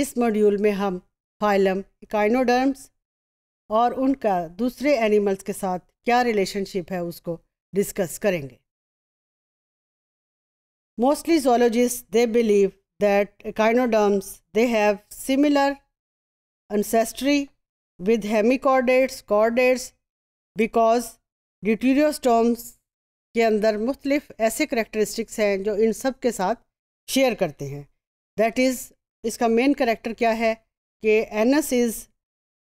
इस मॉड्यूल में हम फाइलम इकाइनोडर्म्स और उनका दूसरे एनिमल्स के साथ क्या रिलेशनशिप है उसको डिस्कस करेंगे mostly zoologists they believe that echinoderms they have similar ancestry with hemichordates chordates because deuterostomes के अंदर मुख्तलिफ ऐसे करेक्टरिस्टिक्स हैं जो इन सब के साथ शेयर करते हैं दैट इज़ इसका मेन करेक्टर क्या है कि anus is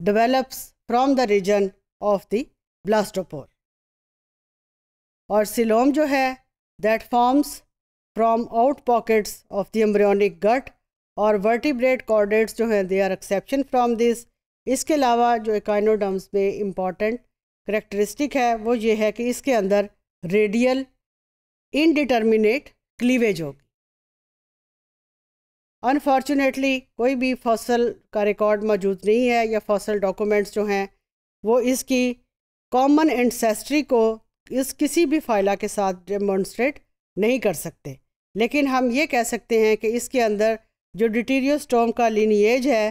develops from the region of the blastopore और सिलोम जो है that forms from out pockets of the embryonic gut और वर्टिब्रेट कॉर्डेट्स जो हैं they are exception from this इसके अलावा जो इकाइनोडम्स में इम्पॉर्टेंट करेक्टरिस्टिक है वो ये है कि इसके अंदर रेडियल इनडिटर्मिनेट क्लीवेज होगी अनफॉर्चुनेटली कोई भी फसल का रिकॉर्ड मौजूद नहीं है या फसल डॉक्यूमेंट्स जो हैं वो इसकी कॉमन एंडसेस्ट्री को इस किसी भी फाइला के साथ डेमोन्स्ट्रेट नहीं कर सकते लेकिन हम ये कह सकते हैं कि इसके अंदर जो डिटीरियोस्टोम का लिनिएज है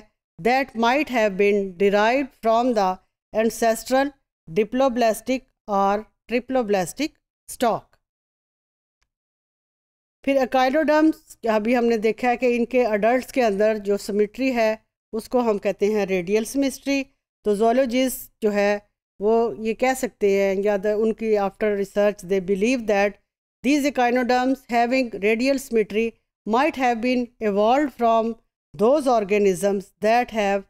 that might have been derive from the ancestral diploblastic और ट्रिप्लोब्लास्टिक स्टॉक फिर अकाइलोडम्स अभी हमने देखा है कि इनके अडल्ट के अंदर जो समिट्री है उसको हम कहते हैं रेडियल सिमिस्ट्री तो जोलोजिस्ट जो है वो ये कह सकते हैं या द उनकी after research they believe that these echinoderms having radial symmetry might have been evolve from those organisms that have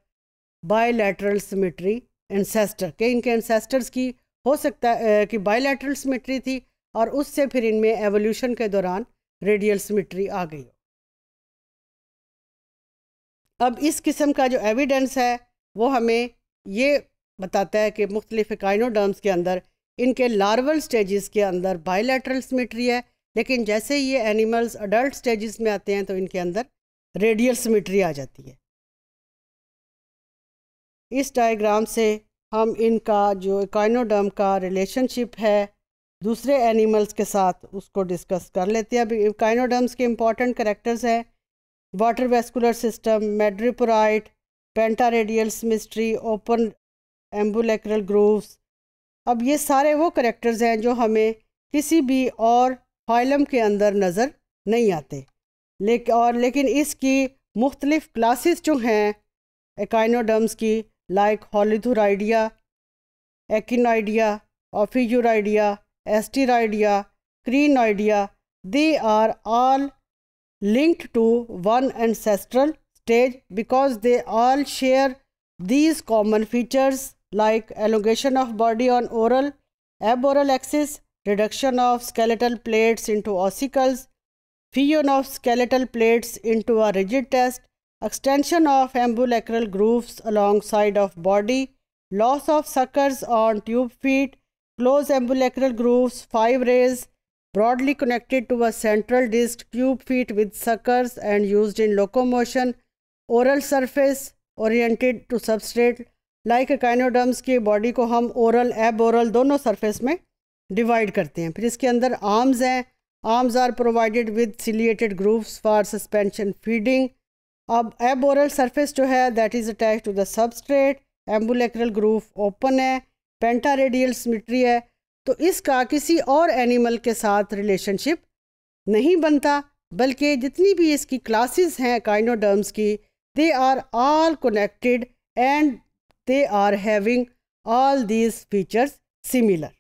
bilateral symmetry ancestor के इनके एनसेस्टर्स की हो सकता है कि बायोलेटरल समिट्री थी और उससे फिर इनमें एवोल्यूशन के दौरान रेडियल सिमिट्री आ गई हो अब इस किस्म का जो एविडेंस है वो हमें ये बताता है कि मुख्तलिफ काइनोडर्म्स के अंदर इनके लार्वल स्टेजेस के अंदर बायोलेटरल सिमिट्री है लेकिन जैसे ये एनिमल्स अडल्ट स्टेजेस में आते हैं तो इनके अंदर रेडियल सिमिट्री आ जाती है इस डायग्राम से हम इनका जो काइनोडर्म का रिलेशनशिप है दूसरे एनिमल्स के साथ उसको डिस्कस कर लेते हैं अब काइनोडम्स के इंपॉर्टेंट करेक्टर्स हैं water vascular system madreporite pentaradial symmetry open ambulacral grooves अब ये सारे वो करेक्टर्स हैं जो हमें किसी भी और फाइलम के अंदर नज़र नहीं आते लेकिन और लेकिन इसकी मुख्तलिफ़ क्लासेस जो हैं एकाइनोडम्स की like holothuroidea echinoidea ophiuroidea asteroidea, crinoidea, they are all linked to one ancestral stage because they all share these common features like elongation of body on oral, aboral axis, reduction of skeletal plates into ossicles, fusion of skeletal plates into a rigid test, extension of ambulacral grooves alongside of body, loss of suckers on tube feet, close ambulacral grooves, five rays broadly connected to a central disc, tube feet with suckers and used in locomotion, oral surface oriented to substrate like echinoderms की body को हम oral एब oral दोनों surface में divide करते हैं फिर इसके अंदर आर्म्स हैं arms are provided with ciliated grooves for suspension feeding अब एब ओरल सरफेस जो है that is attach to the substrate ambulacral groove open है पेंटा रेडियल सिमिट्री है तो इसका किसी और एनिमल के साथ रिलेशनशिप नहीं बनता बल्कि जितनी भी इसकी क्लासेस हैं काइनोडर्म्स की they are all connected and they are having all these features similar